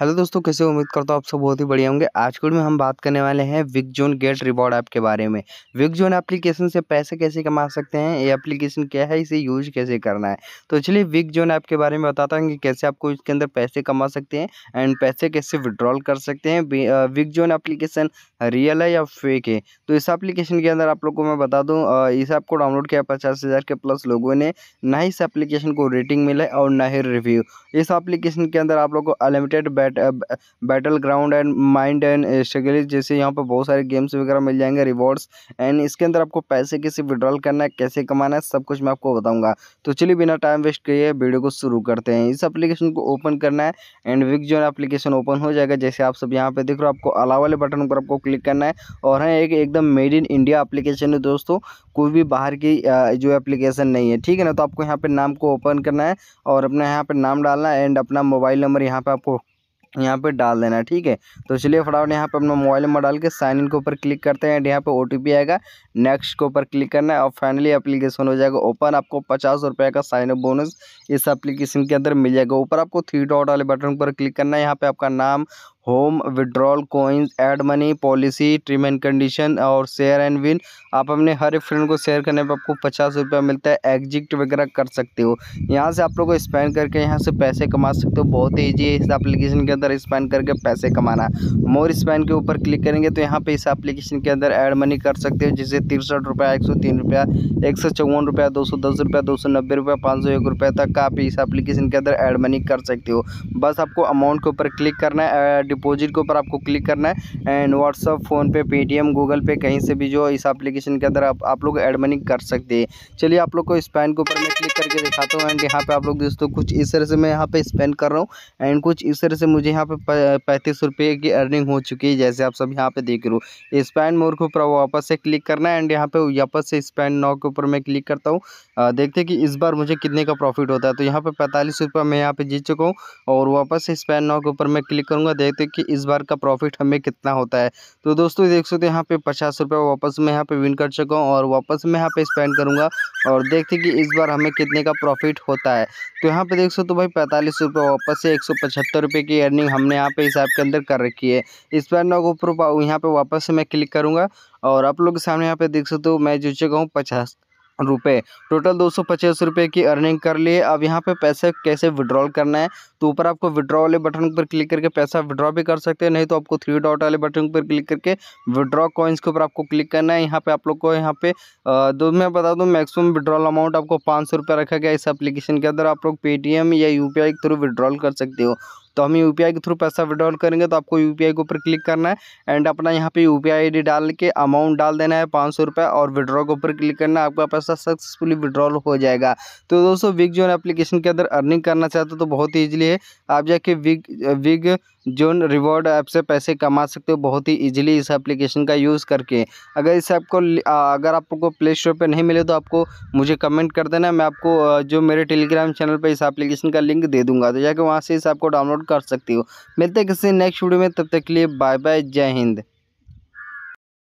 hello दोस्तों कैसे उम्मीद करता हूँ आप सब बहुत ही बढ़िया होंगे आज के में हम बात करने वाले हैं vig zone get reward app के बारे में विग जोन एप्लीकेशन से पैसे कैसे कमा सकते हैं ये एप्लीकेशन क्या है इसे यूज कैसे करना है तो चलिए विग जोन ऐप के बारे में बताता हूँ कि कैसे आपको इसके अंदर पैसे कमा सकते हैं एंड पैसे कैसे विड्रॉल कर सकते हैं विग जोन एप्लीकेशन रियल है या फेक है तो इस एप्लीकेशन के अंदर आप लोग को मैं बता दूँ इस ऐप को डाउनलोड किया पचास हज़ार के प्लस लोगों ने ना ही इस एप्लीकेशन को रेटिंग मिला और ना ही रिव्यू इस एप्लीकेशन के अंदर आप लोग को unlimited bat bat battle ground and mind and struggle जैसे यहाँ पर बहुत सारे गेम्स वगैरह मिल जाएंगे रिवॉर्ड्स एंड इसके अंदर आपको पैसे कैसे विड्रॉल करना है कैसे कमाना है सब कुछ मैं आपको बताऊँगा तो चलिए बिना टाइम वेस्ट किए वीडियो को शुरू करते हैं इस एप्लीकेशन को ओपन करना है एंड विक जो एप्लीकेशन ओपन हो जाएगा जैसे आप सब यहाँ पर देख रहे हो आपको अला वाले बटन पर आपको क्लिक करना है और है एक एकदम मेड इन इंडिया एप्लीकेशन है दोस्तों कोई भी बाहर की जो एप्लीकेशन नहीं है ठीक है ना तो आपको यहाँ पे नाम को ओपन करना है और अपने यहाँ पे नाम डालना है एंड अपना मोबाइल नंबर यहाँ पे आपको यहाँ पे डाल देना है ठीक है तो चलिए फटाफट यहाँ पे अपना मोबाइल नंबर डाल के साइन इन के ऊपर क्लिक करते हैं एंड यहाँ पे ओ आएगा नेक्स्ट के ऊपर क्लिक करना है और फाइनली एप्लीकेशन हो जाएगा ओपन आपको पचास रुपये का साइन अप बोनस इस एप्लीकेशन के अंदर मिल जाएगा ऊपर आपको थ्री डॉट वाले बटन पर क्लिक करना है यहाँ पे आपका नाम home withdrawal coins add money policy term and condition और शेयर एंड विन आप अपने हर एक फ्रेंड को शेयर करने पर आपको पचास रुपया मिलता है एग्जिट वगैरह कर सकते हो यहाँ से आप लोग को स्पेंड करके यहाँ से पैसे कमा सकते हो बहुत ईजी है इस एप्लीकेशन के अंदर स्पेंड करके पैसे कमाना मोर स्पेंड के ऊपर क्लिक करेंगे तो यहाँ पर इस एप्लीकेशन के अंदर एड मनी कर सकते हो जिससे तिरसठ रुपया एक सौ तीन रुपया एक सौ चौवन रुपया दो सौ दस रुपया दो सौ नब्बे रुपया पाँच सौ एक रुपया तक का आप इस एप्लीकेशन के अंदर एड मनी कर सकते हो बस आपको अमाउंट के ऊपर क्लिक करना है डिपॉजिट के ऊपर आपको क्लिक करना है and WhatsApp PhonePe Paytm Google Pay कहीं से भी जो इस एप्लीकेशन के अंदर आप, आप लोग एड मनी कर सकते हैं चलिए आप लोग को स्पैन के ऊपर मैं क्लिक करके दिखाता हूँ एंड यहाँ पे आप लोग दोस्तों कुछ इस तरह से मैं यहाँ पे स्पेंड कर रहा हूँ एंड कुछ इस तरह से मुझे यहाँ पे पैंतीस की अर्निंग हो चुकी है जैसे आप सब यहाँ पे देख रहे हो स्पैन मोर के ऊपर वापस से क्लिक करना है एंड यहाँ पे वापस से स्पैन नौ के ऊपर मैं क्लिक करता हूँ देखते कि इस बार मुझे कितने का प्रॉफिट होता है तो यहाँ पे पैंतालीस रुपये मैं यहाँ पे जीत चुका हूँ और वापस से स्पैन नौ के ऊपर मैं क्लिक करूँगा देखते कि इस बार का प्रॉफिट हमें कितना होता है तो दोस्तों देख सकते हैं यहाँ पे पचास रुपये वापस मैं यहाँ पे विन कर चुका हूँ और वापस मैं यहाँ पे स्पेंड करूँगा और देखते कि इस बार हमें कितने का प्रॉफिट होता है तो यहाँ पे देख सो तो भाई पैंतालीस रुपये वापस से एक सौ पचहत्तर रुपये की अर्निंग हमने यहाँ पे इस ऐप के अंदर कर रखी है इस बार नौ ऊपर यहाँ पे वापस से मैं क्लिक करूँगा और आप लोग के सामने यहाँ पे देख सकते हो मैं जुट चुका हूँ पचास रुपये टोटल दो सौ पचास रुपये की अर्निंग कर लिए अब यहाँ पे पैसे कैसे विड्रॉल करना है तो ऊपर आपको विड्रॉ वाले बटन पर क्लिक करके पैसा विड्रॉ भी कर सकते हैं नहीं तो आपको थ्री डॉट वाले बटन पर क्लिक करके विड्रॉ कॉइन्स के ऊपर आपको क्लिक करना है यहाँ पे आप लोग को यहाँ पे दो मैं बता दूँ मैक्सिमम विड्रॉल अमाउंट आपको पाँच सौ रखा गया इस एप्लीकेशन के अंदर आप लोग पेटीएम या यू के थ्रू विड्रॉल कर सकते हो तो हम यू के थ्रू पैसा विड्रॉल करेंगे तो आपको यू के ऊपर क्लिक करना है एंड अपना यहाँ पे यू पी डाल के अमाउंट डाल देना है पाँच सौ रुपये और विड्रॉ के ऊपर क्लिक करना है आपका पैसा सक्सेसफुली विड्रॉल हो जाएगा तो दोस्तों विग जो है एप्लीकेशन के अंदर अर्निंग करना चाहते हो तो बहुत ईजिली है आप जाके विग विग जो रिवॉर्ड ऐप से पैसे कमा सकते हो बहुत ही इजीली इस एप्लीकेशन का यूज़ करके अगर इस ऐप को अगर आपको प्ले स्टोर पर नहीं मिले तो आपको मुझे कमेंट कर देना मैं आपको जो मेरे टेलीग्राम चैनल पर इस एप्लीकेशन का लिंक दे दूँगा तो जाकर वहाँ से इस ऐप को डाउनलोड कर सकती हो मिलते किसी नेक्स्ट वीडियो में तब तक के लिए बाय बाय जय हिंद